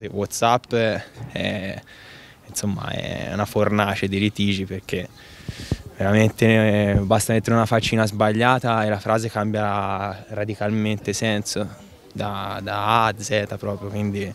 Whatsapp è, eh, insomma, è, una fornace di litigi perché veramente eh, basta mettere una faccina sbagliata e la frase cambia radicalmente senso da, da A a Z proprio, quindi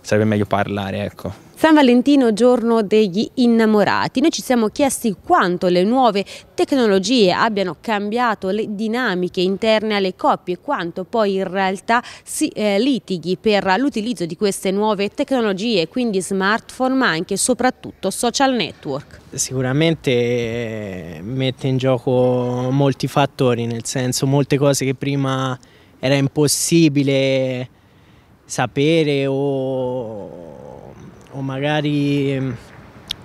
sarebbe meglio parlare. Ecco. San Valentino, giorno degli innamorati. Noi ci siamo chiesti quanto le nuove tecnologie abbiano cambiato le dinamiche interne alle coppie e quanto poi in realtà si eh, litighi per l'utilizzo di queste nuove tecnologie, quindi smartphone ma anche e soprattutto social network. Sicuramente eh, mette in gioco molti fattori, nel senso molte cose che prima era impossibile sapere o o magari, ehm,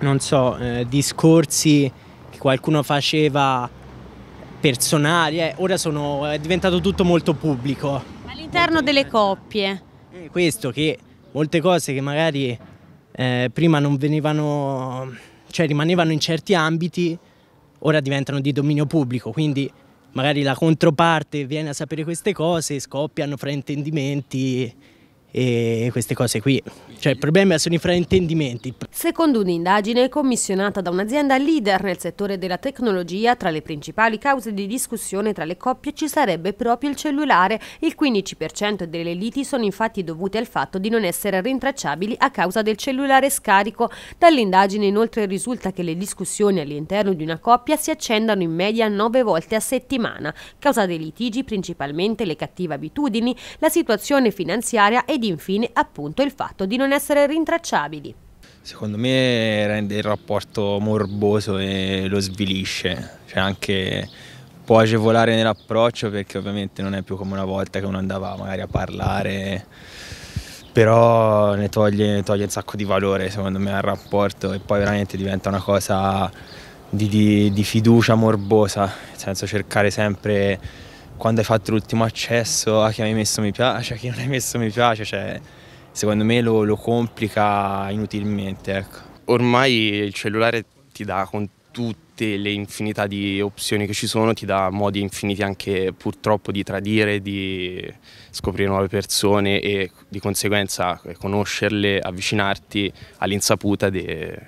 non so, eh, discorsi che qualcuno faceva personali, eh, ora sono, è diventato tutto molto pubblico. All'interno delle coppie. Eh, questo che molte cose che magari eh, prima non venivano, cioè rimanevano in certi ambiti, ora diventano di dominio pubblico, quindi magari la controparte viene a sapere queste cose, scoppiano fraintendimenti e queste cose qui. Cioè il problema sono i fraintendimenti. Secondo un'indagine commissionata da un'azienda leader nel settore della tecnologia, tra le principali cause di discussione tra le coppie ci sarebbe proprio il cellulare. Il 15% delle liti sono infatti dovute al fatto di non essere rintracciabili a causa del cellulare scarico. Dall'indagine inoltre risulta che le discussioni all'interno di una coppia si accendano in media nove volte a settimana. Causa dei litigi principalmente le cattive abitudini, la situazione finanziaria e ed infine appunto il fatto di non essere rintracciabili. Secondo me rende il rapporto morboso e lo svilisce, cioè anche può agevolare nell'approccio perché ovviamente non è più come una volta che uno andava magari a parlare però ne toglie, toglie, un sacco di valore secondo me al rapporto e poi veramente diventa una cosa di, di, di fiducia morbosa, nel senso cercare sempre quando hai fatto l'ultimo accesso, a chi hai messo mi piace, a chi non hai messo mi piace, cioè, secondo me lo, lo complica inutilmente. Ecco. Ormai il cellulare ti dà con tutte le infinità di opzioni che ci sono, ti dà modi infiniti anche purtroppo di tradire, di scoprire nuove persone e di conseguenza eh, conoscerle, avvicinarti all'insaputa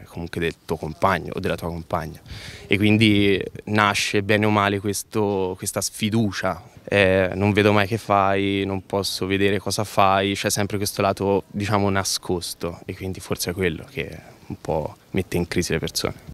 comunque del tuo compagno o della tua compagna. E quindi nasce bene o male questo, questa sfiducia. Eh, non vedo mai che fai, non posso vedere cosa fai, c'è sempre questo lato diciamo nascosto e quindi forse è quello che un po' mette in crisi le persone.